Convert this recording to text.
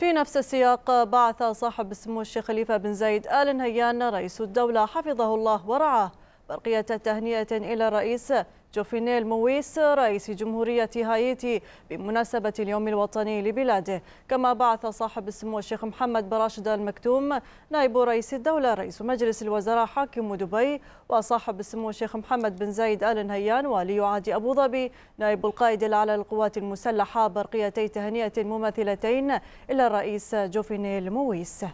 في نفس السياق بعث صاحب السمو الشيخ خليفة بن زايد آل نهيان رئيس الدولة حفظه الله ورعاه برقية تهنئة إلى الرئيس جوفينيل مويس رئيس جمهورية هايتي بمناسبة اليوم الوطني لبلاده كما بعث صاحب السمو الشيخ محمد براشد المكتوم نائب رئيس الدولة رئيس مجلس الوزراء حاكم دبي وصاحب السمو الشيخ محمد بن زايد آل نهيان ولي عهد أبو ظبي نائب القائد الأعلى للقوات المسلحة برقيتي تهنئة مماثلتين إلى الرئيس جوفينيل مويس